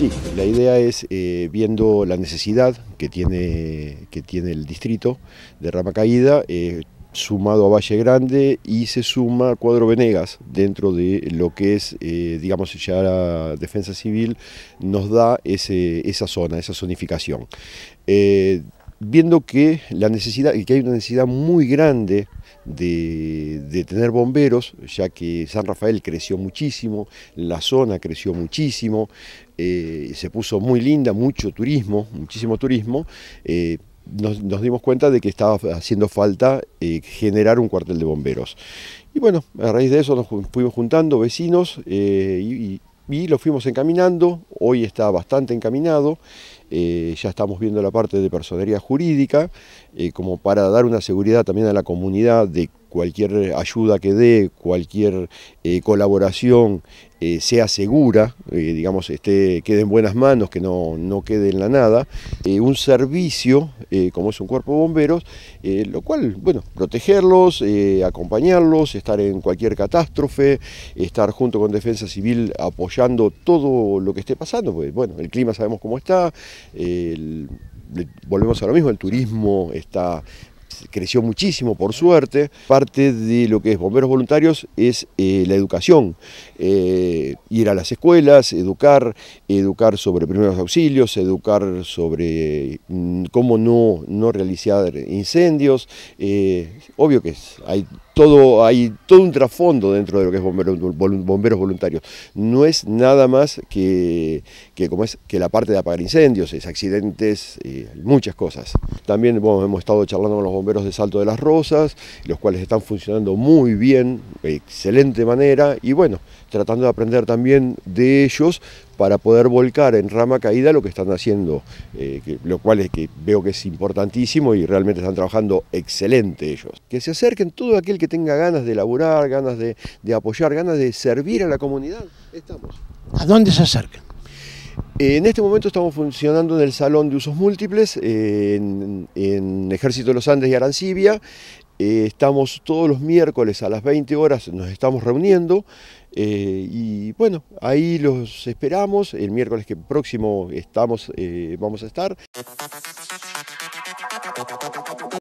Sí, la idea es, eh, viendo la necesidad que tiene, que tiene el distrito de Rama Caída, eh, sumado a Valle Grande y se suma Cuadro Venegas dentro de lo que es, eh, digamos, ya la defensa civil nos da esa zona, esa zonificación viendo que, la necesidad, que hay una necesidad muy grande de, tener bomberos, ya que San Rafael creció muchísimo, la zona creció muchísimo, eh, se puso muy linda, mucho turismo, muchísimo turismo. Eh, nos, dimos cuenta de que estaba haciendo falta eh, generar un cuartel de bomberos. Y bueno, a raíz de eso nos fuimos juntando vecinos y, y lo fuimos encaminando. Hoy está bastante encaminado eh, ya estamos viendo la parte de personería jurídica, eh, como para dar una seguridad también a la comunidad de cualquier ayuda que dé, cualquier eh, colaboración sea segura, digamos, esté, quede en buenas manos, que no, quede en la nada, un servicio como es un cuerpo de bomberos, lo cual, bueno, protegerlos, acompañarlos, estar en cualquier catástrofe, estar junto con Defensa Civil apoyando todo lo que esté pasando, pues bueno, el clima sabemos cómo está, volvemos a lo mismo, el turismo está creció muchísimo, por suerte. Parte de lo que es bomberos voluntarios es eh, la educación, eh, ir a las escuelas, educar, educar sobre primeros auxilios, educar sobre mm, cómo no, no realizar incendios. Eh, obvio que hay todo, hay todo un trasfondo dentro de lo que es bomberos, voluntarios. No es nada más que, que, como es, que la parte de apagar incendios, es accidentes, eh, muchas cosas. También hemos estado charlando con los bomberos de Salto de las Rosas, los cuales están funcionando muy bien, de excelente manera, y bueno, tratando de aprender también de ellos para poder volcar en rama caída lo que están haciendo, eh, lo cual es que veo que es importantísimo y realmente están trabajando excelente ellos. Que se acerquen todo aquel que tenga ganas de laburar, ganas de, apoyar, ganas de servir a la comunidad, estamos. ¿A dónde se acercan? En este momento estamos funcionando en el Salón de Usos Múltiples, eh, en, en Ejército de los Andes y Arancibia, eh, estamos todos los miércoles a las 20 horas, nos estamos reuniendo eh, y bueno, ahí los esperamos. El miércoles que próximo estamos, eh, vamos a estar.